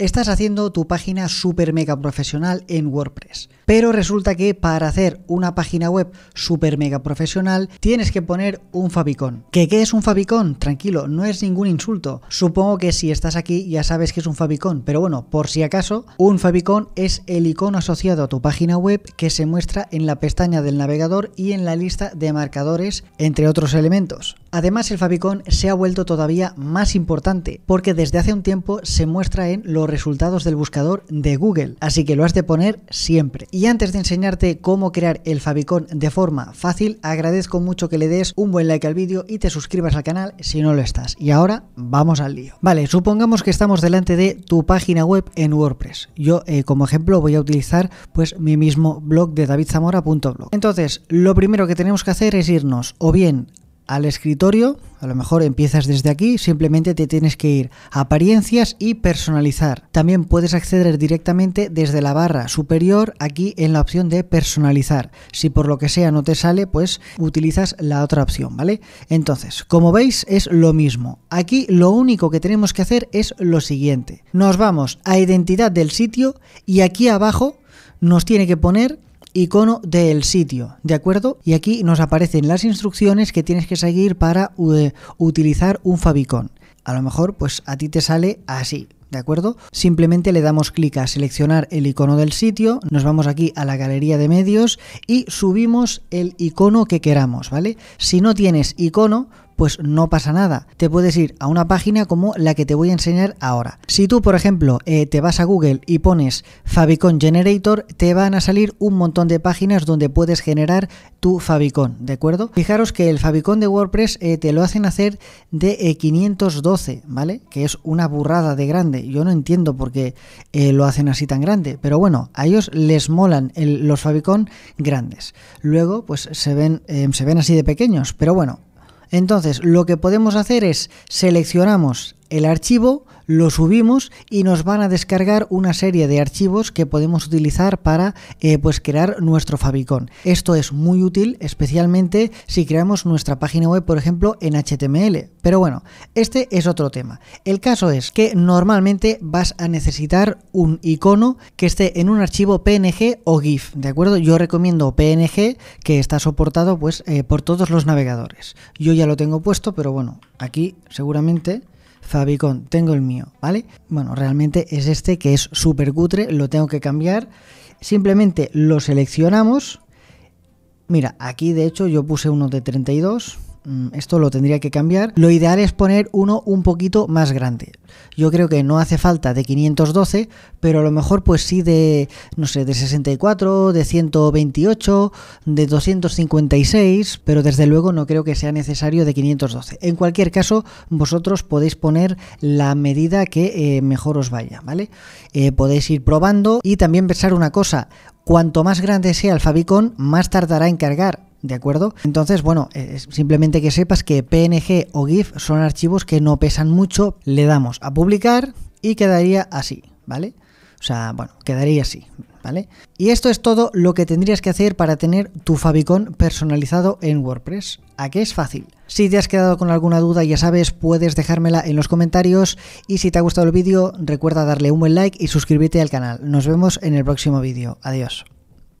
Estás haciendo tu página super mega profesional en WordPress, pero resulta que para hacer una página web super mega profesional tienes que poner un favicon. ¿Qué, ¿Qué es un favicon? Tranquilo, no es ningún insulto. Supongo que si estás aquí ya sabes que es un favicon, pero bueno, por si acaso, un favicon es el icono asociado a tu página web que se muestra en la pestaña del navegador y en la lista de marcadores, entre otros elementos. Además, el favicon se ha vuelto todavía más importante porque desde hace un tiempo se muestra en los resultados del buscador de Google, así que lo has de poner siempre. Y antes de enseñarte cómo crear el favicon de forma fácil, agradezco mucho que le des un buen like al vídeo y te suscribas al canal si no lo estás. Y ahora vamos al lío. Vale, supongamos que estamos delante de tu página web en WordPress. Yo, eh, como ejemplo, voy a utilizar pues mi mismo blog de davidzamora.blog. Entonces, lo primero que tenemos que hacer es irnos o bien al escritorio, a lo mejor empiezas desde aquí, simplemente te tienes que ir a apariencias y personalizar. También puedes acceder directamente desde la barra superior aquí en la opción de personalizar. Si por lo que sea no te sale, pues utilizas la otra opción, ¿vale? Entonces, como veis es lo mismo. Aquí lo único que tenemos que hacer es lo siguiente. Nos vamos a identidad del sitio y aquí abajo nos tiene que poner icono del sitio, ¿de acuerdo? Y aquí nos aparecen las instrucciones que tienes que seguir para eh, utilizar un favicon. A lo mejor pues a ti te sale así, ¿de acuerdo? Simplemente le damos clic a seleccionar el icono del sitio, nos vamos aquí a la galería de medios y subimos el icono que queramos, ¿vale? Si no tienes icono, pues no pasa nada. Te puedes ir a una página como la que te voy a enseñar ahora. Si tú, por ejemplo, eh, te vas a Google y pones Fabicon Generator, te van a salir un montón de páginas donde puedes generar tu Fabicon, ¿de acuerdo? Fijaros que el Fabicon de WordPress eh, te lo hacen hacer de 512, eh, ¿vale? Que es una burrada de grande. Yo no entiendo por qué lo hacen así tan grande, pero bueno, a ellos les molan los Fabicon grandes. Luego, pues se ven, se ven así de pequeños, pero bueno, entonces, lo que podemos hacer es seleccionamos el archivo, lo subimos y nos van a descargar una serie de archivos que podemos utilizar para eh, pues crear nuestro favicon. Esto es muy útil, especialmente si creamos nuestra página web, por ejemplo, en HTML. Pero bueno, este es otro tema. El caso es que normalmente vas a necesitar un icono que esté en un archivo PNG o GIF, ¿de acuerdo? Yo recomiendo PNG que está soportado pues eh, por todos los navegadores. Yo ya lo tengo puesto, pero bueno, aquí seguramente Fabicon, tengo el mío, ¿vale? Bueno, realmente es este que es súper cutre, lo tengo que cambiar. Simplemente lo seleccionamos. Mira, aquí de hecho yo puse uno de 32. Mm, esto lo tendría que cambiar. Lo ideal es poner uno un poquito más grande. Yo creo que no hace falta de 512, pero a lo mejor pues sí de, no sé, de 64, de 128, de 256, pero desde luego no creo que sea necesario de 512. En cualquier caso, vosotros podéis poner la medida que eh, mejor os vaya, ¿vale? Eh, podéis ir probando y también pensar una cosa. Cuanto más grande sea el favicon, más tardará en cargar ¿De acuerdo? Entonces, bueno, eh, simplemente que sepas que PNG o GIF son archivos que no pesan mucho. Le damos a publicar y quedaría así, ¿vale? O sea, bueno, quedaría así, ¿vale? Y esto es todo lo que tendrías que hacer para tener tu favicon personalizado en WordPress. ¿A qué es fácil? Si te has quedado con alguna duda, ya sabes, puedes dejármela en los comentarios. Y si te ha gustado el vídeo, recuerda darle un buen like y suscribirte al canal. Nos vemos en el próximo vídeo. Adiós.